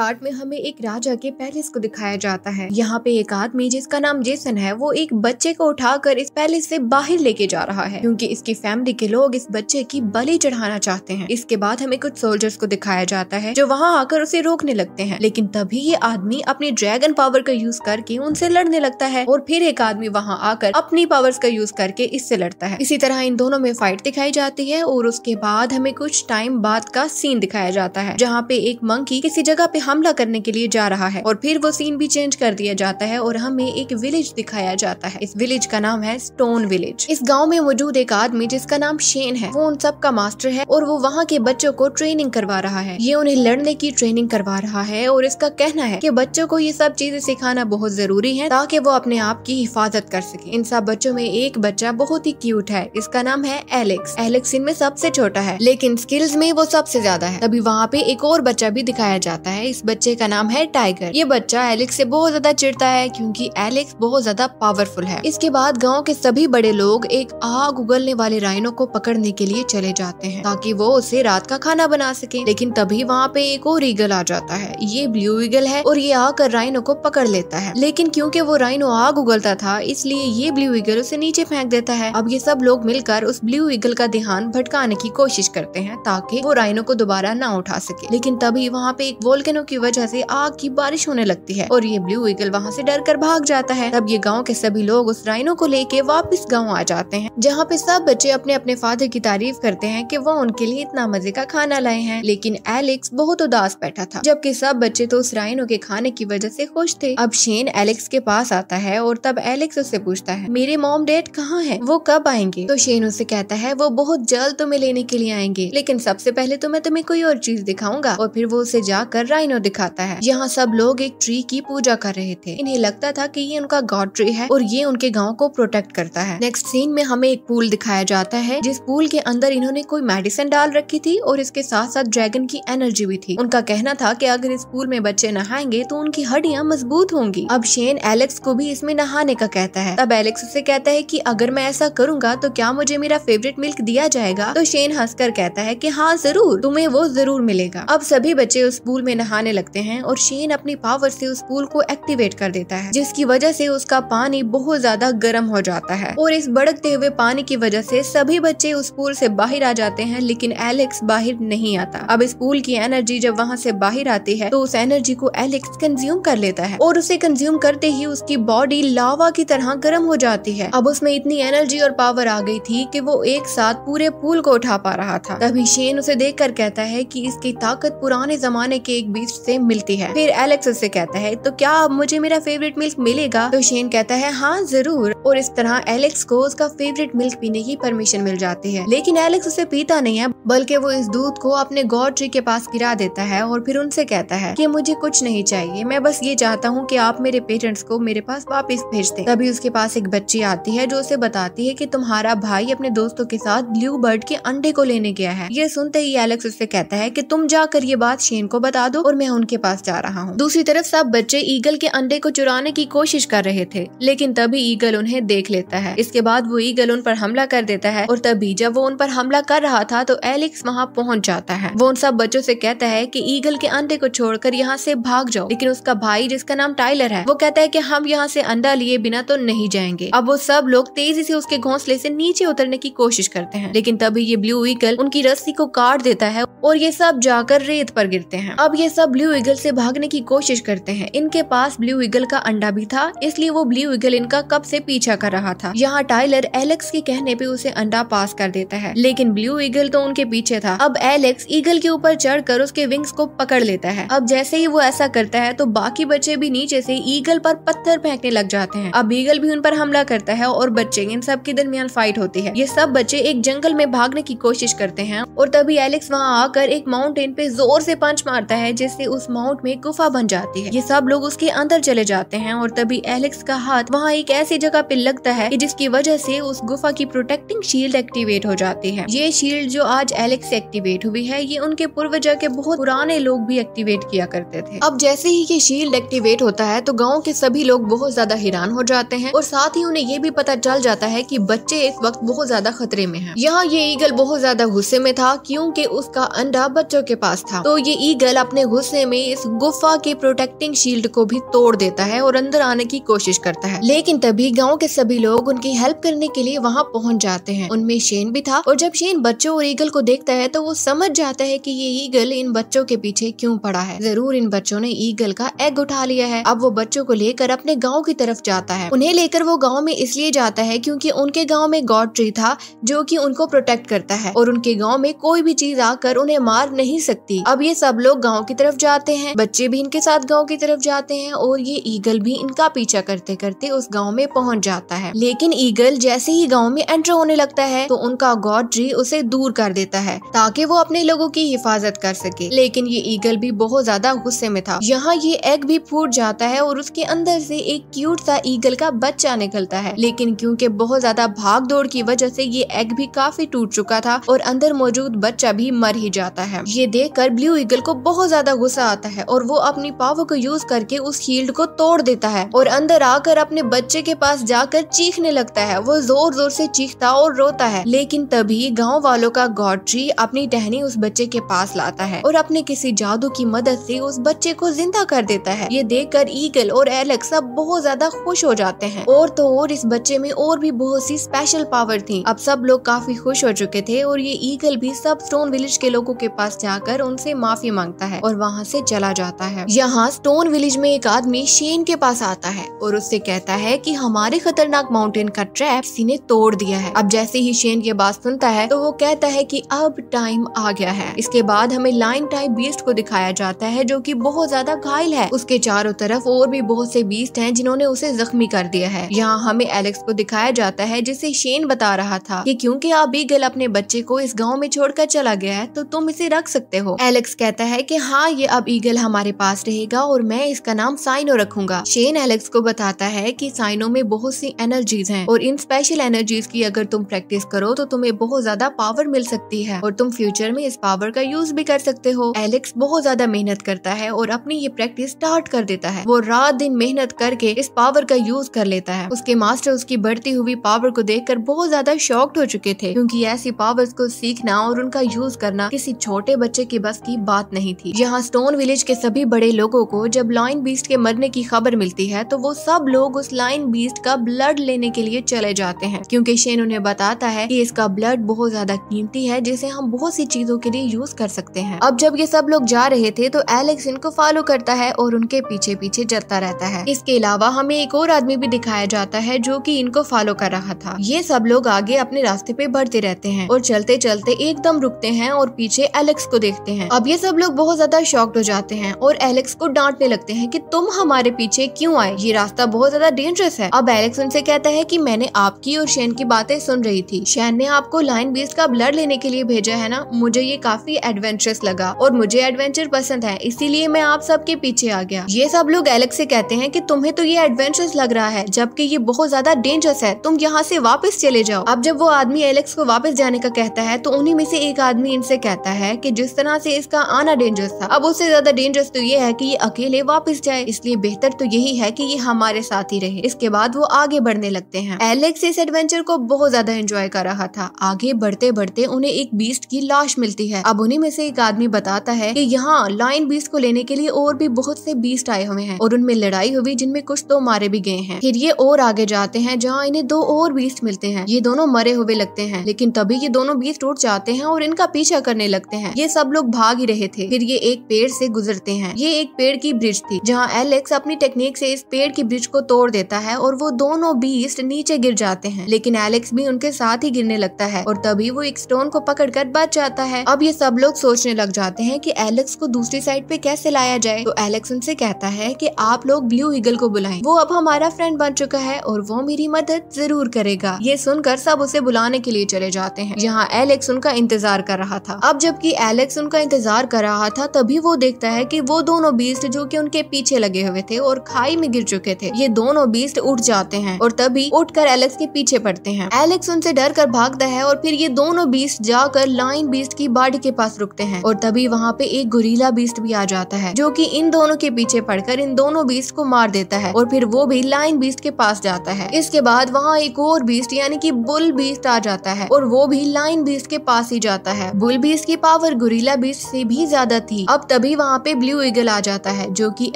part में हमें एक राजा के पैलेस को दिखाया जाता है यहाँ पे एक आदमी जिसका नाम जेसन है वो एक बच्चे को उठाकर इस पैलेस से बाहर लेके जा रहा है क्योंकि इसकी फैमिली के लोग इस बच्चे की बलि चढ़ाना चाहते हैं इसके बाद हमें कुछ सोल्जर्स को दिखाया जाता है जो वहाँ आकर उसे रोकने लगते हैं लेकिन तभी ये आदमी अपनी ड्रैगन पावर का यूज करके उनसे लड़ने लगता है और फिर एक आदमी वहाँ आकर अपनी पावर्स का यूज करके इससे लड़ता है इसी तरह इन दोनों में फाइट दिखाई जाती है और उसके बाद हमें कुछ टाइम बाद का सीन दिखाया जाता है जहाँ पे एक मंकी किसी जगह पे हमला करने के लिए जा रहा है और फिर वो सीन भी चेंज कर दिया जाता है और हमें एक विलेज दिखाया जाता है इस विलेज का नाम है स्टोन विलेज इस गाँव में मौजूद एक आदमी जिसका नाम शेन है वो उन सब का मास्टर है और वो वहाँ के बच्चों को ट्रेनिंग करवा रहा है ये उन्हें लड़ने की ट्रेनिंग करवा रहा है और इसका कहना है की बच्चों को ये सब चीजें सिखाना बहुत जरूरी है ताकि वो अपने आप की हिफाजत कर सके इन सब बच्चों में एक बच्चा बहुत ही क्यूट है इसका नाम है एलेक्स एलेक्स इनमें सबसे छोटा है लेकिन स्किल्स में वो सबसे ज्यादा है तभी वहाँ पे एक और बच्चा भी दिखाया जाता है इस इस बच्चे का नाम है टाइगर ये बच्चा एलेक्स से बहुत ज्यादा चिड़ता है क्योंकि एलेक्स बहुत ज्यादा पावरफुल है इसके बाद गांव के सभी बड़े लोग एक आग उगलने वाले राइनो को पकड़ने के लिए चले जाते हैं ताकि वो उसे रात का खाना बना सके लेकिन तभी वहाँ पे एक और ईगल आ जाता है ये ब्लू ईगल है और ये आकर राइनो को पकड़ लेता है लेकिन क्योंकि वो राइनो आग उगलता था इसलिए ये ब्लू ईगल उसे नीचे फेंक देता है अब ये सब लोग मिलकर उस ब्लू ईगल का ध्यान भटकाने की कोशिश करते हैं ताकि वो राइनो को दोबारा ना उठा सके लेकिन तभी वहाँ पे एक वोल्केनो बादलों की वजह से आग की बारिश होने लगती है और ये ब्लू ईगल वहाँ से डर कर भाग जाता है तब ये गाँव के सभी लोग उस राइनो को लेके वापस गाँव आ जाते हैं जहाँ पे सब बच्चे अपने अपने फादर की तारीफ करते हैं की वो उनके लिए इतना मजे का खाना लाए हैं लेकिन एलेक्स बहुत उदास बैठा था जबकि सब बच्चे तो उस राइनो के खाने की वजह से खुश थे अब शेन एलेक्स के पास आता है और तब एलेक्स उससे पूछता है मेरे मॉम डैड कहाँ है वो कब आएंगे तो शेन उसे कहता है वो बहुत जल्द तुम्हें लेने के लिए आएंगे लेकिन सबसे पहले तो मैं तुम्हें कोई और चीज दिखाऊंगा और फिर वो उसे जाकर राइनो कैसीनो दिखाता है यहाँ सब लोग एक ट्री की पूजा कर रहे थे इन्हें लगता था की ये उनका गॉड ट्री है और ये उनके गाँव को प्रोटेक्ट करता है नेक्स्ट सीन में हमें एक पूल दिखाया जाता है जिस पूल के अंदर इन्होंने कोई मेडिसिन डाल रखी थी और इसके साथ साथ ड्रैगन की एनर्जी भी थी उनका कहना था की अगर इस पूल में बच्चे नहाएंगे तो उनकी हड्डियाँ मजबूत होंगी अब शेन एलेक्स को भी इसमें नहाने का कहता है तब एलेक्स उसे कहता है की अगर मैं ऐसा करूंगा तो क्या मुझे मेरा फेवरेट मिल्क दिया जाएगा तो शेन हंसकर कहता है की हाँ जरूर तुम्हें वो जरूर मिलेगा अब सभी बच्चे उस पूल में नहा आने लगते हैं और शीन अपनी पावर से उस पूल को एक्टिवेट कर देता है जिसकी वजह से उसका पानी बहुत ज्यादा गर्म हो जाता है और इस बड़कते हुए पानी की वजह से सभी बच्चे उस पूल से बाहर आ जाते हैं लेकिन एलेक्स बाहर नहीं आता अब इस पूल की एनर्जी जब वहाँ से बाहर आती है तो उस एनर्जी को एलेक्स कंज्यूम कर लेता है और उसे कंज्यूम करते ही उसकी बॉडी लावा की तरह गर्म हो जाती है अब उसमें इतनी एनर्जी और पावर आ गई थी कि वो एक साथ पूरे पूल को उठा पा रहा था तभी शेन उसे देख कर कहता है कि इसकी ताकत पुराने जमाने के एक बीच एलेक्स से मिलती है फिर एलेक्स उससे कहता है तो क्या अब मुझे मेरा फेवरेट मिल्क मिलेगा तो शेन कहता है हाँ जरूर और इस तरह एलेक्स को उसका फेवरेट मिल्क पीने की परमिशन मिल जाती है लेकिन एलेक्स उसे पीता नहीं है बल्कि वो इस दूध को अपने गॉड ट्री के पास गिरा देता है और फिर उनसे कहता है कि मुझे कुछ नहीं चाहिए मैं बस ये चाहता हूँ कि आप मेरे पेरेंट्स को मेरे पास वापस भेज दे तभी उसके पास एक बच्ची आती है जो उसे बताती है कि तुम्हारा भाई अपने दोस्तों के साथ ब्लू बर्ड के अंडे को लेने गया है ये सुनते ही एलेक्स उससे कहता है कि तुम जाकर ये बात शेन को बता दो और मैं उनके पास जा रहा हूँ दूसरी तरफ सब बच्चे ईगल के अंडे को चुराने की कोशिश कर रहे थे लेकिन तभी ईगल उन्हें देख लेता है इसके बाद वो ईगल उन पर हमला कर देता है और तभी जब वो उन पर हमला कर रहा था तो एलिक्स वहाँ पहुँच जाता है वो उन सब बच्चों से कहता है की ईगल के अंडे को छोड़कर यहाँ से भाग जाओ लेकिन उसका भाई जिसका नाम टाइलर है वो कहता है की हम यहाँ से अंडा लिए बिना तो नहीं जाएंगे अब वो सब लोग तेजी से उसके घोंसले से नीचे उतरने की कोशिश करते हैं लेकिन तभी ये ब्लू ईगल उनकी रस्सी को काट देता है और ये सब जाकर रेत पर गिरते हैं अब ये सब ब्लू ईगल से भागने की कोशिश करते हैं इनके पास ब्लू ईगल का अंडा भी था इसलिए वो ब्लू ईगल इनका कब से पीछा कर रहा था यहाँ टाइलर एलेक्स के कहने पे उसे अंडा पास कर देता है लेकिन ब्लू ईगल तो उनके पीछे था अब एलेक्स ईगल के ऊपर चढ़कर उसके विंग्स को पकड़ लेता है अब जैसे ही वो ऐसा करता है तो बाकी बच्चे भी नीचे से ईगल पर पत्थर फेंकने लग जाते हैं अब ईगल भी उन पर हमला करता है और बच्चे इन सब के दरमियान फाइट होती है ये सब बच्चे एक जंगल में भागने की कोशिश करते हैं और तभी एलेक्स वहाँ आकर एक माउंटेन पे जोर से पंच मारता है जिससे से उस माउंट में गुफा बन जाती है ये सब लोग उसके अंदर चले जाते हैं और तभी एलेक्स का हाथ वहाँ एक ऐसी जगह पे लगता है जिसकी वजह से उस गुफा की प्रोटेक्टिंग शील्ड एक्टिवेट हो जाती है ये शील्ड जो आज एलेक्स से एक्टिवेट हुई है ये उनके पूर्वजा के बहुत पुराने लोग भी एक्टिवेट किया करते थे अब जैसे ही ये शील्ड एक्टिवेट होता है तो गाँव के सभी लोग बहुत ज्यादा हैरान हो जाते हैं और साथ ही उन्हें ये भी पता चल जाता है की बच्चे इस वक्त बहुत ज्यादा खतरे में है यहाँ ये ईगल बहुत ज्यादा गुस्से में था क्यूँकी उसका अंडा बच्चों के पास था तो ये ईगल अपने गुस्से गुस्से में इस गुफा के प्रोटेक्टिंग शील्ड को भी तोड़ देता है और अंदर आने की कोशिश करता है लेकिन तभी गाँव के सभी लोग उनकी हेल्प करने के लिए वहाँ पहुँच जाते हैं उनमें शेन भी था और जब शेन बच्चों और ईगल को देखता है तो वो समझ जाता है की ये ईगल इन बच्चों के पीछे क्यूँ पड़ा है जरूर इन बच्चों ने ईगल का एग उठा लिया है अब वो बच्चों को लेकर अपने गाँव की तरफ जाता है उन्हें लेकर वो गाँव में इसलिए जाता है क्यूँकी उनके गाँव में गॉड ट्री था जो की उनको प्रोटेक्ट करता है और उनके गाँव में कोई भी चीज आकर उन्हें मार नहीं सकती अब ये सब लोग गाँव की तरफ तरफ जाते हैं बच्चे भी इनके साथ गाँव की तरफ जाते हैं और ये ईगल भी इनका पीछा करते करते उस गाँव में पहुँच जाता है लेकिन ईगल जैसे ही गाँव में एंटर होने लगता है तो उनका गॉड ट्री उसे दूर कर देता है ताकि वो अपने लोगों की हिफाजत कर सके लेकिन ये ईगल भी बहुत ज्यादा गुस्से में था यहाँ ये एग भी फूट जाता है और उसके अंदर से एक क्यूट सा ईगल का बच्चा निकलता है लेकिन क्योंकि बहुत ज्यादा भाग दौड़ की वजह से ये एग भी काफी टूट चुका था और अंदर मौजूद बच्चा भी मर ही जाता है ये देख कर ब्लू ईगल को बहुत ज्यादा गुस्सा आता है और वो अपनी पावर को यूज करके उस शील्ड को तोड़ देता है और अंदर आकर अपने बच्चे के पास जाकर चीखने लगता है वो जोर जोर से चीखता और रोता है लेकिन तभी गाँव वालों का गॉड्री अपनी टहनी उस बच्चे के पास लाता है और अपने किसी जादू की मदद से उस बच्चे को जिंदा कर देता है ये देख ईगल और एलेक्सा बहुत ज्यादा खुश हो जाते हैं और तो और इस बच्चे में और भी बहुत सी स्पेशल पावर थी अब सब लोग काफी खुश हो चुके थे और ये ईगल भी सब स्टोन विलेज के लोगों के पास जाकर उनसे माफी मांगता है और वहाँ वहां से चला जाता है यहाँ स्टोन विलेज में एक आदमी शेन के पास आता है और उससे कहता है कि हमारे खतरनाक माउंटेन का ट्रैप किसी ने तोड़ दिया है अब जैसे ही शेन ये बात सुनता है तो वो कहता है कि अब टाइम आ गया है इसके बाद हमें लाइन टाइप बीस्ट को दिखाया जाता है जो कि बहुत ज्यादा घायल है उसके चारों तरफ और भी बहुत से बीस्ट हैं जिन्होंने उसे जख्मी कर दिया है यहाँ हमें एलेक्स को दिखाया जाता है जिसे शेन बता रहा था कि क्योंकि आप बीगल अपने बच्चे को इस गाँव में छोड़कर चला गया है तो तुम इसे रख सकते हो एलेक्स कहता है की हाँ ये अब ईगल हमारे पास रहेगा और मैं इसका नाम साइनो रखूंगा शेन एलेक्स को बताता है कि साइनो में बहुत सी एनर्जीज हैं और इन स्पेशल एनर्जीज की अगर तुम प्रैक्टिस करो तो तुम्हें बहुत ज्यादा पावर मिल सकती है और तुम फ्यूचर में इस पावर का यूज भी कर सकते हो एलेक्स बहुत ज्यादा मेहनत करता है और अपनी ये प्रैक्टिस स्टार्ट कर देता है वो रात दिन मेहनत करके इस पावर का यूज कर लेता है उसके मास्टर उसकी बढ़ती हुई पावर को देख बहुत ज्यादा शॉक्ड हो चुके थे क्योंकि ऐसी पावर्स को सीखना और उनका यूज करना किसी छोटे बच्चे की बस की बात नहीं थी यहाँ स्टोन विलेज के सभी बड़े लोगों को जब लाइन बीस्ट के मरने की खबर मिलती है तो वो सब लोग उस लाइन बीस्ट का ब्लड लेने के लिए चले जाते हैं क्योंकि शेन उन्हें बताता है कि इसका ब्लड बहुत ज्यादा कीमती है जिसे हम बहुत सी चीजों के लिए यूज कर सकते हैं अब जब ये सब लोग जा रहे थे तो एलेक्स इनको फॉलो करता है और उनके पीछे पीछे चलता रहता है इसके अलावा हमें एक और आदमी भी दिखाया जाता है जो की इनको फॉलो कर रहा था ये सब लोग आगे अपने रास्ते पे बढ़ते रहते हैं और चलते चलते एकदम रुकते हैं और पीछे एलेक्स को देखते हैं अब ये सब लोग बहुत ज्यादा शॉक्ड हो जाते हैं और एलेक्स को डांटने लगते हैं कि तुम हमारे पीछे क्यों आए ये रास्ता बहुत ज्यादा डेंजरस है अब एलेक्स उनसे कहता है कि मैंने आपकी और शेन की बातें सुन रही थी शेन ने आपको लाइन बीस का ब्लड लेने के लिए भेजा है ना मुझे ये काफी एडवेंचरस लगा और मुझे एडवेंचर पसंद है इसीलिए मैं आप सबके पीछे आ गया ये सब लोग एलेक्स से कहते हैं की तुम्हें तो ये एडवेंचरस लग रहा है जबकि ये बहुत ज्यादा डेंजरस है तुम यहाँ से वापस चले जाओ अब जब वो आदमी एलेक्स को वापस जाने का कहता है तो उन्हीं में से एक आदमी इनसे कहता है कि जिस तरह से इसका आना डेंजरस था अब सबसे ज्यादा डेंजरस तो ये है कि ये अकेले वापस जाए इसलिए बेहतर तो यही है कि ये हमारे साथ ही रहे इसके बाद वो आगे बढ़ने लगते हैं एलेक्स इस एडवेंचर को बहुत ज्यादा एंजॉय कर रहा था आगे बढ़ते बढ़ते उन्हें एक बीस्ट की लाश मिलती है अब उन्हीं में से एक आदमी बताता है की यहाँ लाइन बीस्ट को लेने के लिए और भी बहुत से बीस्ट आए हुए हैं और उनमें लड़ाई हुई जिनमें कुछ तो मारे भी गए हैं फिर ये और आगे जाते हैं जहाँ इन्हें दो और बीस्ट मिलते हैं ये दोनों मरे हुए लगते हैं लेकिन तभी ये दोनों बीस्ट उठ जाते हैं और इनका पीछा करने लगते हैं ये सब लोग भाग ही रहे थे फिर ये एक पेड़ पेड़ से गुजरते हैं ये एक पेड़ की ब्रिज थी जहाँ एलेक्स अपनी टेक्निक से इस पेड़ की ब्रिज को तोड़ देता है और वो दोनों बीस्ट नीचे गिर जाते हैं लेकिन एलेक्स भी उनके साथ ही गिरने लगता है और तभी वो एक स्टोन को पकड़ कर बच जाता है अब ये सब लोग सोचने लग जाते हैं की एलेक्स को दूसरी साइड पे कैसे लाया जाए तो एलेक्स उनसे कहता है की आप लोग ब्लू ईगल को बुलाए वो अब हमारा फ्रेंड बन चुका है और वो मेरी मदद जरूर करेगा ये सुनकर सब उसे बुलाने के लिए चले जाते हैं यहाँ एलेक्स उनका इंतजार कर रहा था अब जबकि एलेक्स उनका इंतजार कर रहा था तभी वो देखता है कि वो दोनों बीस्ट जो कि उनके पीछे लगे हुए थे और खाई में गिर चुके थे ये दोनों बीस्ट उठ जाते हैं और तभी उठकर एलेक्स के पीछे पड़ते हैं एलेक्स उनसे डर कर भागता है और फिर ये दोनों बीस्ट जाकर लाइन बीस्ट की बाड़ी के पास रुकते हैं और तभी वहाँ पे एक गुरीला बीस्ट भी आ जाता है जो की इन दोनों के पीछे पड़कर इन दोनों बीस्ट को मार देता है और फिर वो भी लाइन बीस्ट के पास जाता है इसके बाद वहाँ एक और बीस्ट यानी की बुल बीस्ट आ जाता है और वो भी लाइन बीस्ट के पास ही जाता है बुल बीस्ट की पावर गुरीला बीस्ट से भी ज्यादा थी अब तभी वहाँ पे ब्लू ईगल आ जाता है जो कि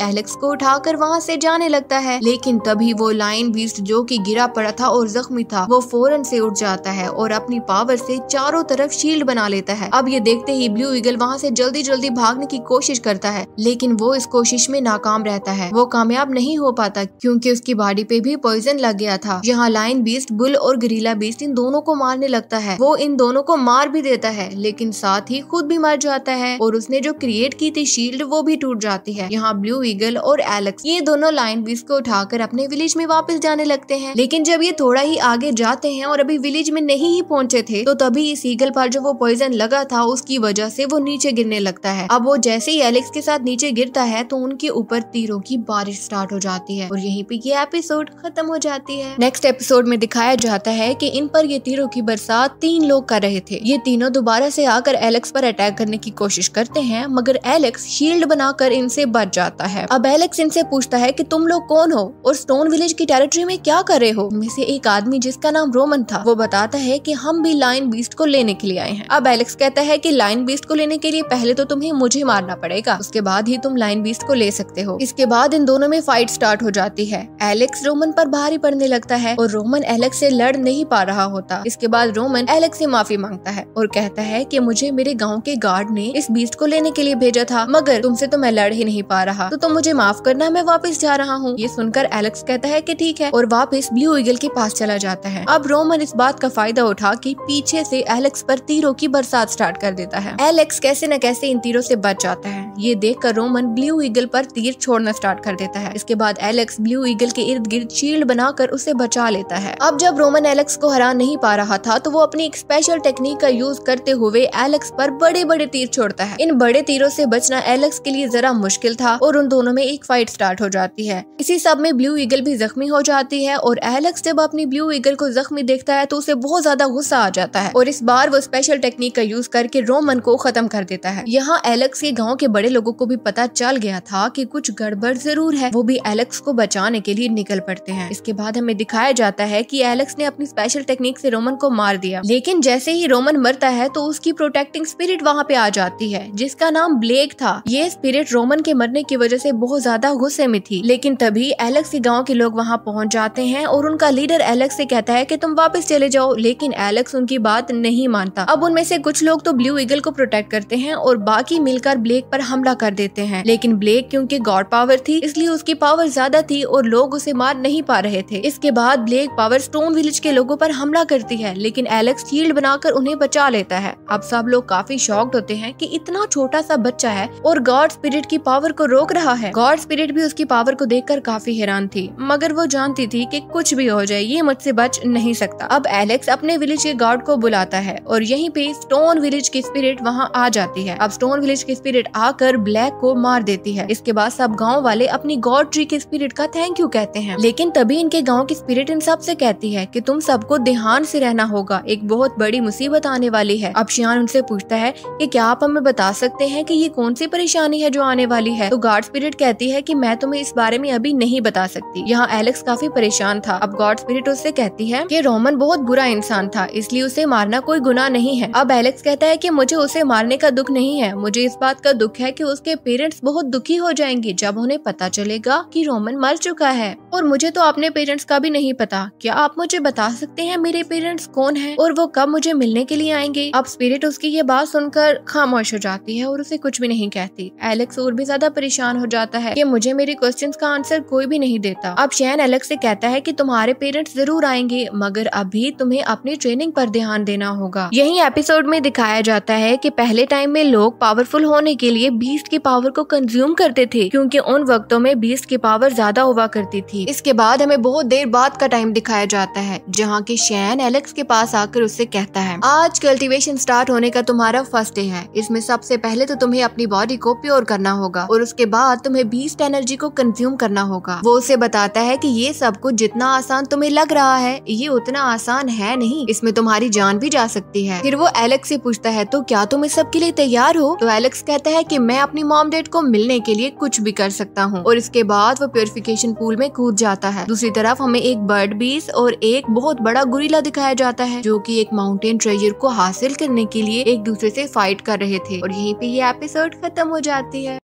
एलेक्स को उठाकर वहाँ से जाने लगता है लेकिन तभी वो लाइन बीस्ट जो कि गिरा पड़ा था और जख्मी था वो फौरन से उठ जाता है और अपनी पावर से चारों तरफ शील्ड बना लेता है अब ये देखते ही ब्लू ईगल वहाँ से जल्दी जल्दी भागने की कोशिश करता है लेकिन वो इस कोशिश में नाकाम रहता है वो कामयाब नहीं हो पाता क्यूँकी उसकी बॉडी पे भी पॉइजन लग गया था यहाँ लाइन बीस्ट बुल और गरीला बीस्ट इन दोनों को मारने लगता है वो इन दोनों को मार भी देता है लेकिन साथ ही खुद भी मर जाता है और उसने जो क्रिएट की थी शील्ड वो भी टूट जाती है यहाँ ब्लू ईगल और एलेक्स ये दोनों लाइन बीफ को उठाकर अपने विलेज में वापस जाने लगते हैं लेकिन जब ये थोड़ा ही आगे जाते हैं और अभी विलेज में नहीं ही पहुंचे थे तो तभी इस ईगल पर जो वो पॉइजन लगा था उसकी वजह से वो नीचे गिरने लगता है अब वो जैसे ही एलेक्स के साथ नीचे गिरता है तो उनके ऊपर तीरों की बारिश स्टार्ट हो जाती है और यहीं पे ये एपिसोड खत्म हो जाती है नेक्स्ट एपिसोड में दिखाया जाता है की इन पर ये तीरों की बरसात तीन लोग कर रहे थे ये तीनों दोबारा से आकर एलेक्स पर अटैक करने की कोशिश करते हैं मगर एलेक्स शील्ड बनाकर इनसे बच जाता है अब एलेक्स इनसे पूछता है कि तुम लोग कौन हो और स्टोन विलेज की टेरिटरी में क्या कर रहे हो में से एक आदमी जिसका नाम रोमन था वो बताता है कि हम भी लाइन बीस्ट को लेने के लिए आए हैं अब एलेक्स कहता है कि लाइन बीस्ट को लेने के लिए पहले तो तुम्हें मुझे मारना पड़ेगा उसके बाद ही तुम लाइन बीस्ट को ले सकते हो इसके बाद इन दोनों में फाइट स्टार्ट हो जाती है एलेक्स रोमन पर भारी पड़ने लगता है और रोमन एलेक्स से लड़ नहीं पा रहा होता इसके बाद रोमन एलेक्स से माफी मांगता है और कहता है की मुझे मेरे गाँव के गार्ड ने इस बीस्ट को लेने के लिए भेजा दिया था मगर तुमसे तो मैं लड़ ही नहीं पा रहा तो तुम मुझे माफ करना मैं वापस जा रहा हूँ ये सुनकर एलेक्स कहता है की ठीक है और वापस ब्लू ईगल के पास चला जाता है अब रोमन इस बात का फायदा उठा की पीछे ऐसी एलेक्स पर तीरों की बरसात स्टार्ट कर देता है एलेक्स कैसे न कैसे इन तीरों से बच जाता है ये देख रोमन ब्लू ईगल पर तीर छोड़ना स्टार्ट कर देता है इसके बाद एलेक्स ब्लू ईगल के इर्द गिर्द शील्ड बनाकर उसे बचा लेता है अब जब रोमन एलेक्स को हरा नहीं पा रहा था तो वो अपनी एक स्पेशल टेक्निक का यूज करते हुए एलेक्स पर बड़े बड़े तीर छोड़ता है इन बड़े तीरों से बचना एलेक्स के लिए जरा मुश्किल था और उन दोनों में एक फाइट स्टार्ट हो जाती है इसी सब में ब्लू ईगल भी जख्मी हो जाती है और एलेक्स जब अपनी ब्लू ईगल को जख्मी देखता है तो उसे बहुत ज्यादा गुस्सा आ जाता है और इस बार वो स्पेशल टेक्निक का यूज करके रोमन को खत्म कर देता है यहाँ एलेक्स के गाँव के बड़े लोगों को भी पता चल गया था की कुछ गड़बड़ जरूर है वो भी एलेक्स को बचाने के लिए निकल पड़ते हैं इसके बाद हमें दिखाया जाता है की एलेक्स ने अपनी स्पेशल टेक्निक ऐसी रोमन को मार दिया लेकिन जैसे ही रोमन मरता है तो उसकी प्रोटेक्टिंग स्पिरिट वहाँ पे आ जाती है जिसका नाम ब्लेक एक था ये स्पिरिट रोमन के मरने की वजह से बहुत ज्यादा गुस्से में थी लेकिन तभी एलेक्स के गाँव के लोग वहाँ पहुँच जाते हैं और उनका लीडर एलेक्स से कहता है की तुम वापस चले जाओ लेकिन एलेक्स उनकी बात नहीं मानता अब उनमें से कुछ लोग तो ब्लू ईगल को प्रोटेक्ट करते हैं और बाकी मिलकर ब्लेक पर हमला कर देते हैं लेकिन ब्लेक क्योंकि गॉड पावर थी इसलिए उसकी पावर ज्यादा थी और लोग उसे मार नहीं पा रहे थे इसके बाद ब्लेक पावर स्टोन विलेज के लोगों पर हमला करती है लेकिन एलेक्स शील्ड बनाकर उन्हें बचा लेता है अब सब लोग काफी शॉक्ड होते हैं कि इतना छोटा सा बच्चा है और गॉड स्पिरिट की पावर को रोक रहा है गॉड स्पिरिट भी उसकी पावर को देखकर काफी हैरान थी मगर वो जानती थी कि कुछ भी हो जाए ये मुझसे बच नहीं सकता अब एलेक्स अपने विलेज के गॉड को बुलाता है और यहीं पे स्टोन विलेज की स्पिरिट वहाँ आ जाती है अब स्टोन विलेज की स्पिरिट आकर ब्लैक को मार देती है इसके बाद सब गाँव वाले अपनी गॉड ट्री के स्पिरिट का थैंक यू कहते हैं लेकिन तभी इनके गाँव की स्पिरिट इन सब ऐसी कहती है की तुम सबको ध्यान से रहना होगा एक बहुत बड़ी मुसीबत आने वाली है अब शियान उनसे पूछता है की क्या आप हमें बता सकते हैं की ये कौन कौन सी परेशानी है जो आने वाली है तो गॉड स्पिरिट कहती है की मैं तुम्हें इस बारे में अभी नहीं बता सकती यहाँ एलेक्स काफी परेशान था अब गॉड स्पिरिट उससे कहती है की रोमन बहुत बुरा इंसान था इसलिए उसे मारना कोई गुना नहीं है अब एलेक्स कहता है की मुझे उसे मारने का दुख नहीं है मुझे इस बात का दुख है की उसके पेरेंट्स बहुत दुखी हो जाएंगे जब उन्हें पता चलेगा कि रोमन मर चुका है और मुझे तो अपने पेरेंट्स का भी नहीं पता क्या आप मुझे बता सकते हैं मेरे पेरेंट्स कौन है और वो कब मुझे मिलने के लिए आएंगे अब स्पिरिट उसकी ये बात सुनकर खामोश हो जाती है और उसे कुछ भी नहीं कहती एलेक्स और भी ज्यादा परेशान हो जाता है की मुझे मेरे क्वेश्चन का आंसर कोई भी नहीं देता अब शहन एलेक्स से कहता है की तुम्हारे पेरेंट्स जरूर आएंगे मगर अभी तुम्हें अपनी ट्रेनिंग पर ध्यान देना होगा यही एपिसोड में दिखाया जाता है की पहले टाइम में लोग पावरफुल होने के लिए बीस की पावर को कंज्यूम करते थे क्योंकि उन वक्तों में बीस की पावर ज्यादा हुआ करती थी इसके बाद हमें बहुत देर बाद का टाइम दिखाया जाता है जहाँ की शैन एलेक्स के पास आकर उससे कहता है आज कल्टीवेशन स्टार्ट होने का तुम्हारा फर्स्ट डे है इसमें सबसे पहले तो तुम्हें अपनी बॉडी को प्योर करना होगा और उसके बाद तुम्हें बीस्ट एनर्जी को कंज्यूम करना होगा वो उसे बताता है की ये सब कुछ जितना आसान तुम्हें लग रहा है ये उतना आसान है नहीं इसमें तुम्हारी जान भी जा सकती है फिर वो एलेक्स से पूछता है तो क्या तुम इस सब के लिए तैयार हो तो एलेक्स कहता है की मैं अपनी मॉम डेड को मिलने के लिए कुछ भी कर सकता हूँ और इसके बाद वो प्योरिफिकेशन पूल में कूद जाता है दूसरी तरफ हमें एक बर्ड बीस और एक बहुत बड़ा गुरीला दिखाया जाता है जो की एक माउंटेन ट्रेजर को हासिल करने के लिए एक दूसरे से फाइट कर रहे थे और यहीं पे ये एपिसोड पीरियड खत्म हो जाती है